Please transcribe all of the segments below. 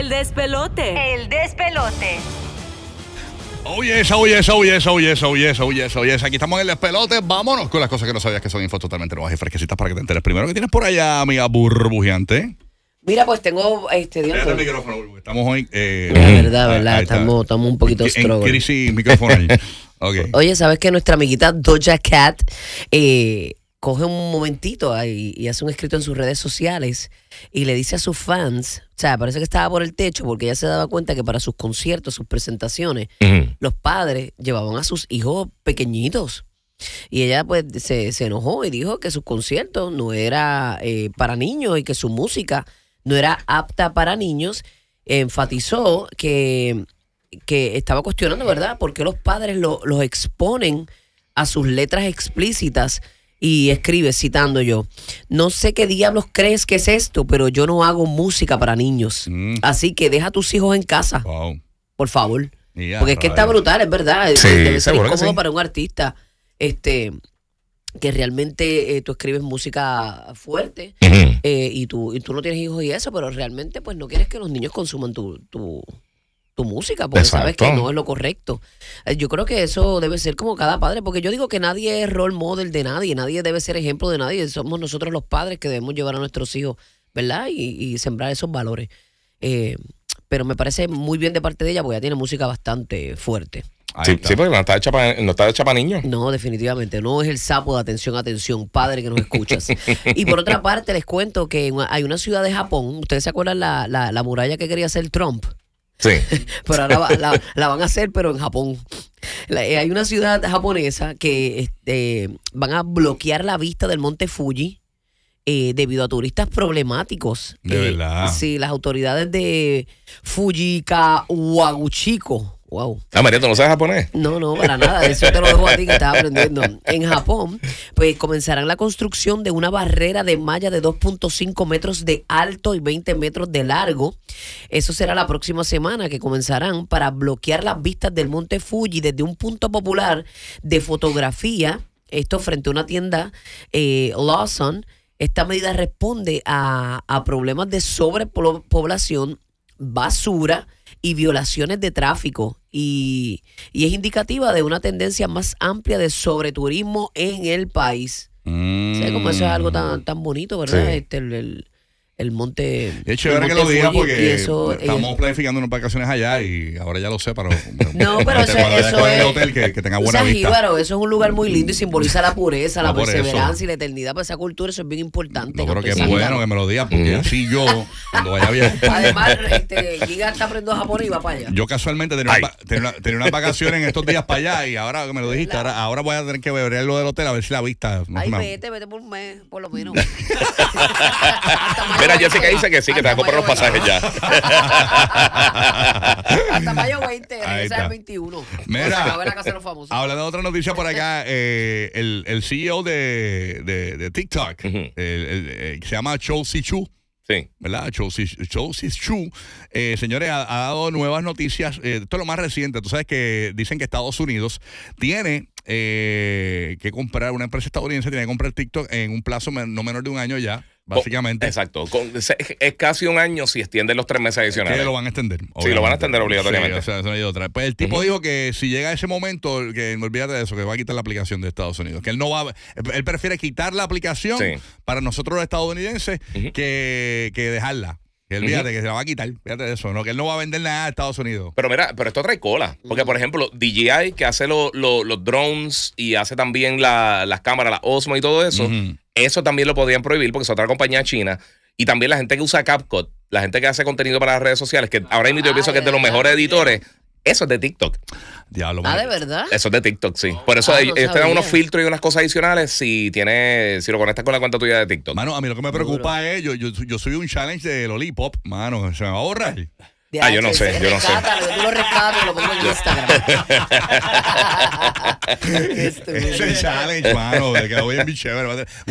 El despelote. El despelote. oye esa, oye esa, oye esa, oye esa, oye esa, oye yes, oye Aquí estamos en el despelote. Vámonos con las cosas que no sabías que son infos totalmente nuevas y fresquecitas para que te enteres. Primero, que tienes por allá, amiga burbujeante? Mira, pues tengo este Dios. el micrófono, Estamos hoy. Eh, la verdad, verdad. estamos, estamos un poquito en, crisis micrófono. Oye, ¿sabes que nuestra amiguita Doja Cat eh, coge un momentito ahí y hace un escrito en sus redes sociales y le dice a sus fans, o sea, parece que estaba por el techo porque ella se daba cuenta que para sus conciertos, sus presentaciones, los padres llevaban a sus hijos pequeñitos. Y ella pues se, se enojó y dijo que sus conciertos no era eh, para niños y que su música no era apta para niños. Enfatizó que, que estaba cuestionando, ¿verdad? Porque los padres lo, los exponen a sus letras explícitas y escribe citando yo, no sé qué diablos crees que es esto, pero yo no hago música para niños. Mm. Así que deja a tus hijos en casa. Por favor. Porque es que está brutal, es verdad. es para un artista. Este que realmente eh, tú escribes música fuerte eh, y, tú, y tú no tienes hijos y eso, pero realmente pues no quieres que los niños consuman tu, música, porque sabes que no es lo correcto. Eh, yo creo que eso debe ser como cada padre, porque yo digo que nadie es role model de nadie, nadie debe ser ejemplo de nadie, somos nosotros los padres que debemos llevar a nuestros hijos, ¿verdad? Y, sembrar esos valores. Eh, pero me parece muy bien de parte de ella, porque ella tiene música bastante fuerte. Sí, porque no está, hecha para, no está hecha niños. No, definitivamente. No es el sapo de atención, atención, padre que nos escuchas. y por otra parte, les cuento que hay una ciudad de Japón. ¿Ustedes se acuerdan la, la, la muralla que quería hacer Trump? Sí. pero ahora la, van a hacer, pero en Japón. Eh, hay una ciudad japonesa que este, van a bloquear la vista del monte Fuji. Eh, debido a turistas problemáticos. De eh, verdad. Sí, las autoridades de Fujikawaguchiko. Wow. Ah, María, no sabes japonés? No, no, para nada. Eso te lo dejo a ti que estás aprendiendo. En Japón, pues comenzarán la construcción de una barrera de malla de 2.5 metros de alto y 20 metros de largo. Eso será la próxima semana que comenzarán para bloquear las vistas del monte Fuji desde un punto popular de fotografía. Esto frente a una tienda eh, Lawson. Esta medida responde a problemas de sobrepoblación, basura y violaciones de tráfico y, es indicativa de una tendencia más amplia de sobreturismo en el país. ¿Sabes cómo eso es algo tan, mm. bonito, ¿verdad? Este, el, el monte. De hecho, que lo diga porque eh, estamos planificando unas vacaciones allá y ahora ya lo sé, pero. no, pero eso, es. El hotel que, tenga buena o eso es un lugar muy lindo y mm. simboliza la pureza, la ah, perseverancia y la eternidad para esa cultura. Eso es bien importante. yo creo que es bueno que me lo digas porque así yo, cuando vaya bien. Además, este, Giga está aprendiendo japonés y va para allá. Yo casualmente tenía, tenía, unas vacaciones en estos días para allá y ahora que me lo dijiste, ahora, voy a tener que beber lo del hotel a ver si la vista. vete, vete por un mes, por lo menos. sé que dice que sí, que te va a comprar los pasajes ya. Hasta mayo 20, o el 21. Mira, pues, hablando de otra noticia por acá, eh, el, el, CEO de, de, TikTok, el, eh, se llama Chou Chu Sí. ¿Verdad? Chelsea Chu, eh, señores, ha, dado nuevas noticias. Eh, esto es lo más reciente. Tú sabes que dicen que Estados Unidos tiene eh, que comprar, una empresa estadounidense tiene que comprar TikTok en un plazo no menor de un año ya básicamente. Exacto. es, casi un año si extienden los tres meses adicionales. Que lo van a extender. Sí, lo van a extender obligatoriamente. Pues el tipo dijo que si llega ese momento, que no olvídate de eso, que va a quitar la aplicación de Estados Unidos. Que él no va Él prefiere quitar la aplicación para nosotros los estadounidenses que, dejarla. Que él, que se la va a quitar, fíjate eso, ¿no? Que él no va a vender nada a Estados Unidos. Pero mira, pero esto trae cola. Porque, por ejemplo, DJI, que hace los drones y hace también las cámaras, La Osmo y todo eso, eso también lo podían prohibir porque es otra compañía china. Y también la gente que usa CapCut, la gente que hace contenido para las redes sociales, que ahora mismo yo pienso que es de los ah, mejores editores, eso es de TikTok. Diablo, ah, ¿de verdad? Eso es de TikTok, sí. Oh, Por eso ah, te dan unos filtros y unas cosas adicionales si tiene, si lo conectas con la cuenta tuya de TikTok. Mano, a mí lo que me preocupa es, yo, yo, soy un challenge de Lollipop, mano, se ah, yo no sé, ¿eh? yo no sé. Yo lo recato y lo pongo en Instagram. Este challenge, mano, de que voy en mi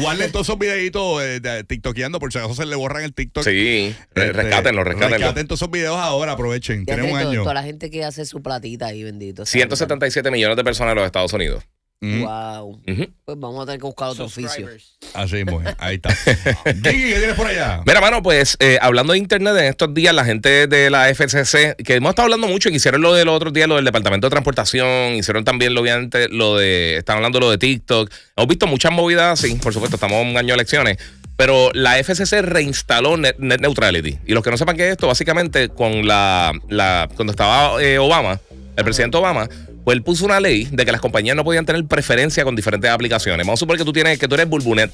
Guarden todos esos videitos eh, de, tiktokeando, por si acaso se le borran el tiktok. Sí, Rescaten rescátenlo, rescátenlo. Rescaten todos esos videos ahora, aprovechen, Tiene un año. Toda la gente que hace su platita ahí, bendito. 177 millones de personas en los Estados Unidos. Wow. Pues vamos a tener que buscar otro oficio. Así, mujer. Ahí está. ¿Qué tienes por allá? Mira, mano, pues eh, hablando de Internet, en estos días la gente de la FCC, que hemos estado hablando mucho, que hicieron lo de los otros días, lo del Departamento de Transportación, hicieron también, lo, obviamente, lo de. Están hablando lo de TikTok. Hemos visto muchas movidas, sí, por supuesto, estamos en un año de elecciones. Pero la FCC reinstaló Net, Neutrality. Y los que no sepan qué es esto, básicamente, con la. cuando estaba eh, Obama el presidente Obama, pues él puso una ley de que las compañías no podían tener preferencia con diferentes aplicaciones. Vamos a suponer que tú tienes, que tú eres Bulbunet.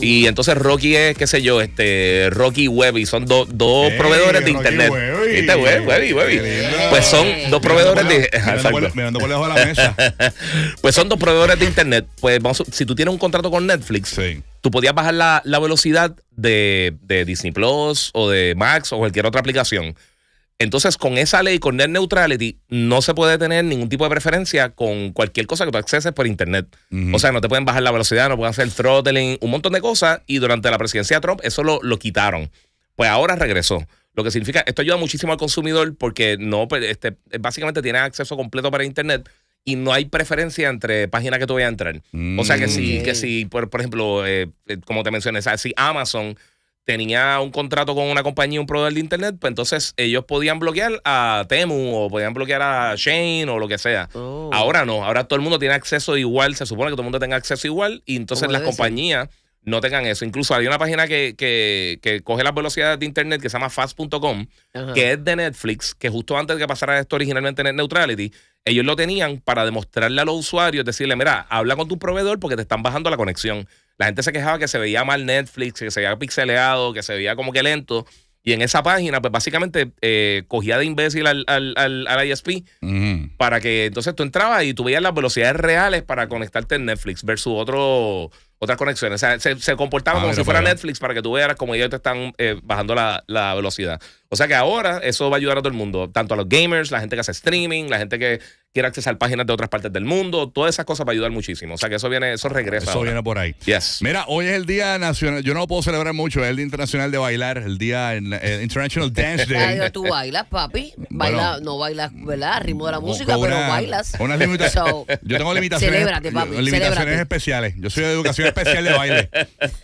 Y entonces Rocky es, qué sé yo, este Rocky Web y son dos proveedores de internet. ¿Viste? Web, Webby, Webby. Pues son dos proveedores de. por de la mesa. pues son dos proveedores de internet. Pues vamos, si tú tienes un contrato con Netflix, tú podías bajar la, velocidad de, de Disney Plus o de Max o cualquier otra aplicación. Entonces, con esa ley, con Net Neutrality, no se puede tener ningún tipo de preferencia con cualquier cosa que tú acceses por Internet. O sea, no te pueden bajar la velocidad, no pueden hacer throttling, un montón de cosas. Y durante la presidencia de Trump, eso lo, quitaron. Pues ahora regresó. Lo que significa, esto ayuda muchísimo al consumidor porque no, pues, este, básicamente tiene acceso completo para Internet y no hay preferencia entre páginas que tú vayas a entrar. O sea, que si, mm. que si por, por ejemplo, eh, eh, como te mencioné, si Amazon tenía un contrato con una compañía, un proveedor de internet, pues entonces ellos podían bloquear a Temu o podían bloquear a Shane o lo que sea. Oh. Ahora no, ahora todo el mundo tiene acceso igual, se supone que todo el mundo tenga acceso igual y entonces las compañías no tengan eso. Incluso hay una página que, que, que, coge las velocidades de internet que se llama fast.com, que es de Netflix, que justo antes de que pasara esto originalmente Net Neutrality, ellos lo tenían para demostrarle a los usuarios, decirle, mira, habla con tu proveedor porque te están bajando la conexión la gente se quejaba que se veía mal Netflix, que se veía pixeleado, que se veía como que lento. Y en esa página, pues básicamente eh, cogía de imbécil al, ISP para que entonces tú entrabas y tú veías las velocidades reales para conectarte en Netflix versus otro, otras conexiones. O sea, se, comportaba ah, como si fuera Netflix para que tú veas como ellos te están eh, bajando la, la, velocidad. O sea que ahora eso va a ayudar a todo el mundo, tanto a los gamers, la gente que hace streaming, la gente que Quiero accesar páginas de otras partes del mundo, todas esas cosas para ayudar muchísimo. O sea que eso viene, eso regresa. Eso viene por ahí. Yes. Mira, hoy es el Día Nacional, yo no lo puedo celebrar mucho, es el Día Internacional de Bailar, el Día eh, International Dance Day. Adiós, tú bailas, papi. Baila, no bailas, ¿verdad? Ritmo de la música, pero bailas. Unas limitaciones. yo tengo limitaciones. Celébrate, papi. Limitaciones especiales. Yo soy de educación especial de baile.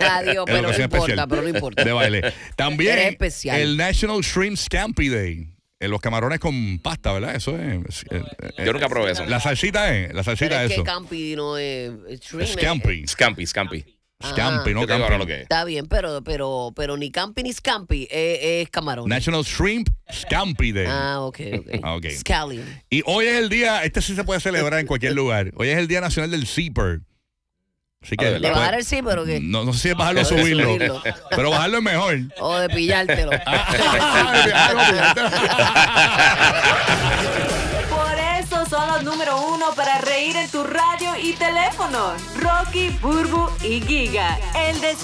Adiós, pero no importa, pero no importa. De baile. También el National Shrimp Scampi Day. Eh, los camarones con pasta, ¿verdad? Eso es. Eh, eh, yo nunca probé eso. La salsita es. La salsita es. es. campi no es. es scampi. Scampi, scampi. Scampi, no campi. Lo que es. Está bien, pero, pero, pero ni campi ni scampi es, camarón. National Shrimp Scampi Day. Ah, ok, ok. Ah, okay. Scallion. Y hoy es el día, este sí se puede celebrar en cualquier lugar. Hoy es el Día Nacional del Zipper de bajar el sí, pero que. No, no sé si es bajarlo o subirlo, subirlo. Pero bajarlo es mejor. O de pillártelo. Por eso son los número uno para reír en tu radio y teléfono. Rocky, Burbu y Giga. El de